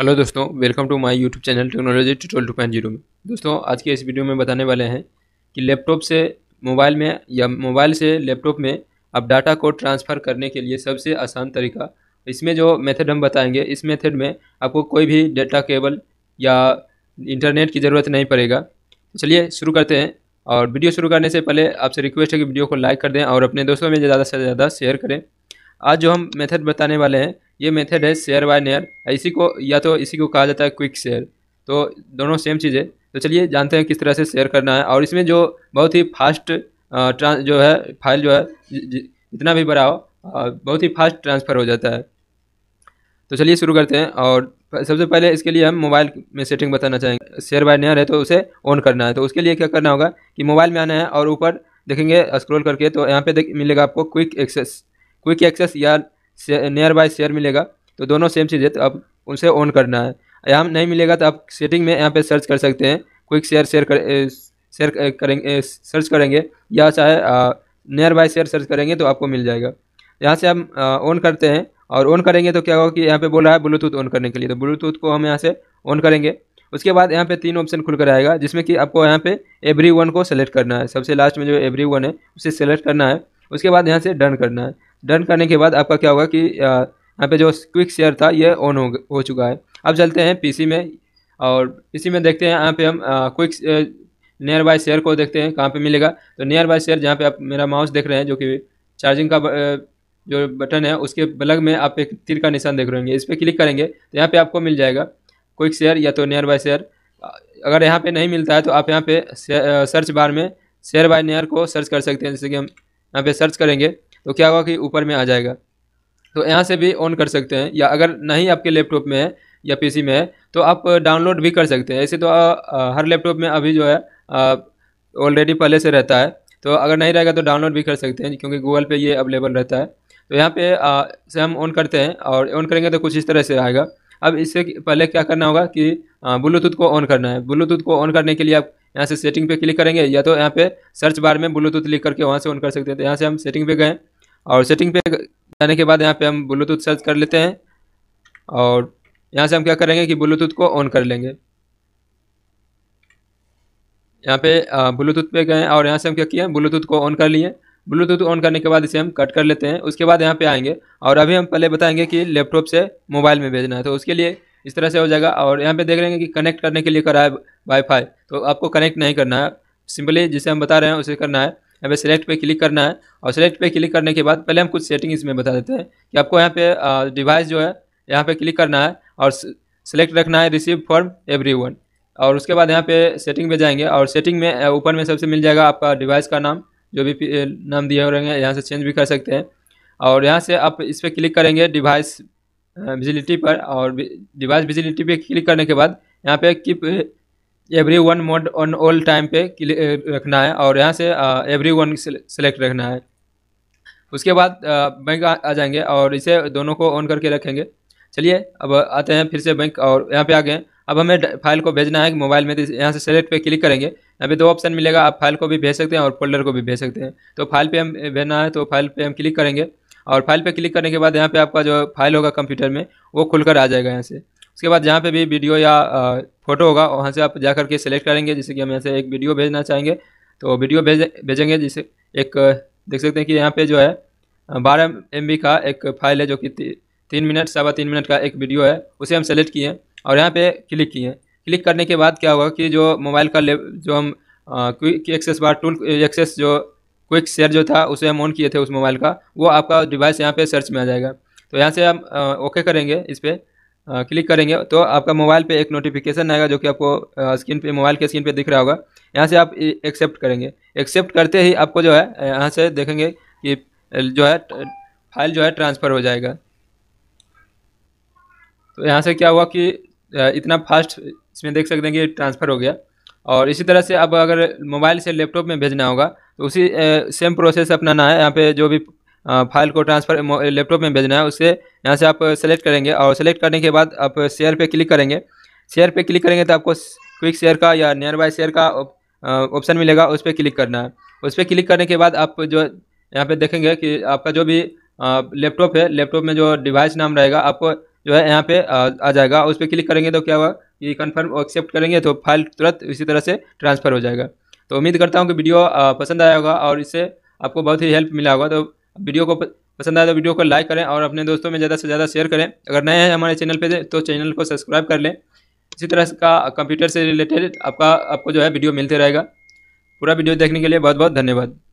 hello दोस्तों welcome to my YouTube channel technology tutorial two point zero में दोस्तों आज के इस वीडियो में बताने वाले हैं कि लैपटॉप से मोबाइल में या मोबाइल से लैपटॉप में आप डाटा को ट्रांसफ़र करने के लिए सबसे आसान तरीका इसमें जो मेथड हम बताएंगे इस मेथड में आपको कोई भी डाटा केबल या इंटरनेट की ज़रूरत नहीं पड़ेगा तो चलिए शुरू करते हैं और वीडियो शुरू करने से पहले आपसे रिक्वेस्ट है कि वीडियो को लाइक कर दें और अपने दोस्तों में ज़्यादा से ज़्यादा शेयर करें आज जो हम मेथड बताने वाले हैं ये मेथड है शेयर बाय नेयर इसी को या तो इसी को कहा जाता है क्विक शेयर तो दोनों सेम चीज़ है तो चलिए जानते हैं किस तरह से शेयर करना है और इसमें जो बहुत ही फास्ट ट्रांस जो है फाइल जो है जितना भी बड़ा हो बहुत ही फास्ट ट्रांसफ़र हो जाता है तो चलिए शुरू करते हैं और सबसे पहले इसके लिए हम मोबाइल में सेटिंग बताना चाहेंगे शेयर बाय नेयर है तो उसे ऑन करना है तो उसके लिए क्या करना होगा कि मोबाइल में आना है और ऊपर देखेंगे स्क्रॉल करके तो यहाँ पे देख मिलेगा आपको क्विक एक्सेस क्विक एक्सेस या नियर बाय शेयर मिलेगा तो दोनों सेम चीज़ है तो आप उनसे ऑन करना है यहाँ नहीं मिलेगा तो आप सेटिंग में यहाँ पे सर्च कर सकते हैं क्विक शेयर शेयर कर शेयर करेंगे सर्च करेंगे या चाहे नियर बाय शेयर सर्च करेंगे तो आपको मिल जाएगा यहाँ से हम ऑन करते हैं और ऑन करेंगे तो क्या होगा कि यहाँ पे बोला है ब्लूटूथ ऑन करने के लिए तो ब्लूटूथ को हम यहाँ से ऑन करेंगे उसके बाद यहाँ पे तीन ऑप्शन खुलकर आएगा जिसमें कि आपको यहाँ पे एवरी वन को सेलेक्ट करना है सबसे लास्ट में जो एवरी वन है उसे सेलेक्ट करना है उसके बाद यहाँ से डन करना है डन करने के बाद आपका क्या होगा कि यहाँ पे जो क्विक शेयर था ये ऑन हो हो चुका है अब चलते हैं पीसी में और पीसी में देखते हैं यहाँ पे हम क्विक नियर बाय शेयर को देखते हैं कहाँ पे मिलेगा तो नियर बाय शेयर जहाँ पे आप मेरा माउस देख रहे हैं जो कि चार्जिंग का जो बटन है उसके बलग में आप एक तिर का निशान देख रहे होंगे इस पर क्लिक करेंगे तो यहाँ पर आपको मिल जाएगा क्विक शेयर या तो नियर बाय शेयर अगर यहाँ पर नहीं मिलता है तो आप यहाँ पर सर्च बार में शेयर बाय नियर को सर्च कर सकते हैं जैसे कि हम यहाँ पे सर्च करेंगे तो क्या होगा कि ऊपर में आ जाएगा तो यहाँ से भी ऑन कर सकते हैं या अगर नहीं आपके लैपटॉप में है या पीसी में है तो आप डाउनलोड भी कर सकते हैं ऐसे तो आ, आ, हर लैपटॉप में अभी जो है ऑलरेडी पहले से रहता है तो अगर नहीं रहेगा तो डाउनलोड भी कर सकते हैं क्योंकि गूगल पे ये अवेलेबल रहता है तो यहाँ पे आ, से हम ऑन करते हैं और ऑन करेंगे तो कुछ इस तरह से आएगा अब इससे पहले क्या करना होगा कि ब्लूटूथ को ऑन करना है ब्लूटूथ को ऑन करने के लिए आप यहाँ से सेटिंग पे क्लिक करेंगे या तो यहाँ पे सर्च बार में ब्लूटूथ लिख करके वहाँ से ऑन कर सकते हैं तो यहाँ से हम सेटिंग पे गए और सेटिंग पे जाने के बाद यहाँ पे हम ब्लूटूथ सर्च कर लेते हैं और यहाँ से हम क्या करेंगे कि ब्लूटूथ को ऑन कर लेंगे यहाँ पे ब्लूटूथ पे गए और यहाँ से हम क्या किए ब्लूटूथ को ऑन कर लिए ब्लूटूथ ऑन करने के बाद इसे हम कट कर लेते हैं उसके बाद यहाँ पे आएंगे और अभी हम पहले बताएंगे कि लैपटॉप से मोबाइल में भेजना है तो उसके लिए इस तरह से हो जाएगा और यहाँ पे देख रहे हैं कि कनेक्ट करने के लिए करा है वाईफाई तो आपको कनेक्ट नहीं करना है सिंपली जिसे हम बता रहे हैं उसे करना है हमें सेलेक्ट पे क्लिक करना है और सेलेक्ट पे क्लिक करने के बाद पहले हम कुछ सेटिंग इसमें बता देते हैं कि आपको यहाँ पे डिवाइस जो है यहाँ पे क्लिक करना है और सेलेक्ट रखना है रिसीव फॉर्म एवरी वन और उसके बाद यहाँ पे सेटिंग में जाएंगे और सेटिंग में ऊपर में सबसे मिल जाएगा आपका डिवाइस का नाम जो भी नाम दिए हो रहे हैं यहाँ से चेंज भी कर सकते हैं और यहाँ से आप इस पर क्लिक करेंगे डिवाइस बिजिलिटी पर और डिवाइस बिजिलिटी पर क्लिक करने के बाद यहाँ पे keep everyone mode on all time पे रखना है और यहाँ से एवरी वन सेलेक्ट रखना है उसके बाद बैंक आ जाएंगे और इसे दोनों को ऑन करके रखेंगे चलिए अब आते हैं फिर से बैंक और यहाँ पे आ गए अब हमें फाइल को भेजना है मोबाइल में तो यहाँ से सेलेक्ट पे क्लिक करेंगे यहाँ पे दो ऑप्शन मिलेगा आप फाइल को भी भेज सकते हैं और फोल्डर को भी भेज सकते हैं तो फाइल पे हम भेजना है तो फाइल पे हम क्लिक करेंगे और फाइल पे क्लिक करने के बाद यहाँ पे आपका जो फाइल होगा कंप्यूटर में वो खुलकर आ जाएगा यहाँ से उसके बाद जहाँ पर भी वीडियो या फोटो होगा वहाँ से आप जा करके सेलेक्ट करेंगे जैसे कि हम यहाँ से एक वीडियो भेजना चाहेंगे तो वीडियो भेज भेजेंगे जिसे एक देख सकते हैं कि यहाँ पे जो है बारह एम का एक फाइल है जो कि ती, तीन मिनट सवा तीन मिनट का एक वीडियो है उसे हम सेलेक्ट किए हैं और यहाँ पे क्लिक किए क्लिक करने के बाद क्या होगा कि जो मोबाइल का ले जो हम quick access bar tool access जो क्विक शेयर जो था उसे हम ऑन किए थे उस मोबाइल का वो आपका डिवाइस यहाँ पर सर्च में आ जाएगा तो यहाँ से हम ओके करेंगे इस पर क्लिक करेंगे तो आपका मोबाइल पे एक नोटिफिकेशन आएगा जो कि आपको स्क्रीन पे मोबाइल के स्क्रीन पे दिख रहा होगा यहाँ से आप एक्सेप्ट करेंगे एक्सेप्ट करते ही आपको जो है यहाँ से देखेंगे कि जो है फाइल जो है ट्रांसफ़र हो जाएगा तो यहाँ से क्या हुआ कि इतना फास्ट इसमें देख सकते हैं कि ट्रांसफ़र हो गया और इसी तरह से अब अगर मोबाइल से लैपटॉप में भेजना होगा तो उसी सेम प्रोसेस अपनाना है यहाँ पर जो भी फाइल को ट्रांसफ़र लैपटॉप में भेजना है उसे यहाँ से आप सेलेक्ट करेंगे और सेलेक्ट करने के बाद आप शेयर पे क्लिक करेंगे शेयर पे क्लिक करेंगे तो आपको क्विक शेयर का या नियर बाय शेयर का ऑप्शन मिलेगा उस पर क्लिक करना है उस पर क्लिक करने के बाद आप जो यहाँ पे देखेंगे कि आपका जो भी लैपटॉप है लैपटॉप में जो डिवाइस नाम रहेगा आपको जो है यहाँ पे आ जाएगा उस पर क्लिक करेंगे तो क्या हुआ कि कन्फर्म एक्सेप्ट करेंगे तो फाइल तुरंत इसी तरह से ट्रांसफ़र हो जाएगा तो उम्मीद करता हूँ कि वीडियो पसंद आया होगा और इससे आपको बहुत ही हेल्प मिला होगा तो वीडियो को पसंद आए तो वीडियो को लाइक करें और अपने दोस्तों में ज़्यादा से ज़्यादा शेयर करें अगर नए हैं हमारे चैनल पर तो चैनल को सब्सक्राइब कर लें इसी तरह का कंप्यूटर से रिलेटेड आपका आपको जो है वीडियो मिलते रहेगा पूरा वीडियो देखने के लिए बहुत बहुत धन्यवाद